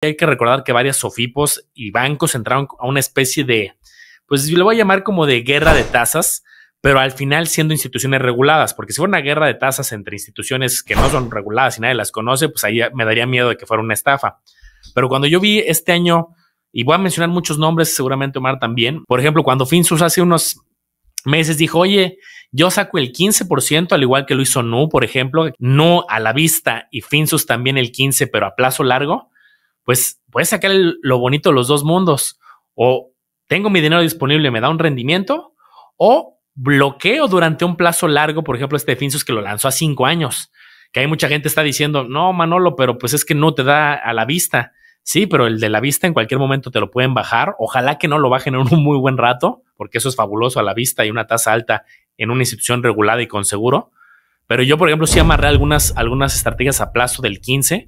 hay que recordar que varias sofipos y bancos entraron a una especie de, pues lo voy a llamar como de guerra de tasas, pero al final siendo instituciones reguladas, porque si fuera una guerra de tasas entre instituciones que no son reguladas y nadie las conoce, pues ahí me daría miedo de que fuera una estafa. Pero cuando yo vi este año, y voy a mencionar muchos nombres, seguramente Omar también, por ejemplo, cuando Finsus hace unos meses dijo, oye, yo saco el 15%, al igual que lo hizo Nu, por ejemplo, NU a la vista y Finsus también el 15%, pero a plazo largo pues puedes sacar lo bonito de los dos mundos. O tengo mi dinero disponible, me da un rendimiento, o bloqueo durante un plazo largo, por ejemplo, este Finsus que lo lanzó a cinco años, que hay mucha gente está diciendo, no, Manolo, pero pues es que no te da a la vista. Sí, pero el de la vista en cualquier momento te lo pueden bajar. Ojalá que no lo bajen en un muy buen rato, porque eso es fabuloso a la vista y una tasa alta en una institución regulada y con seguro. Pero yo, por ejemplo, sí amarré algunas, algunas estrategias a plazo del 15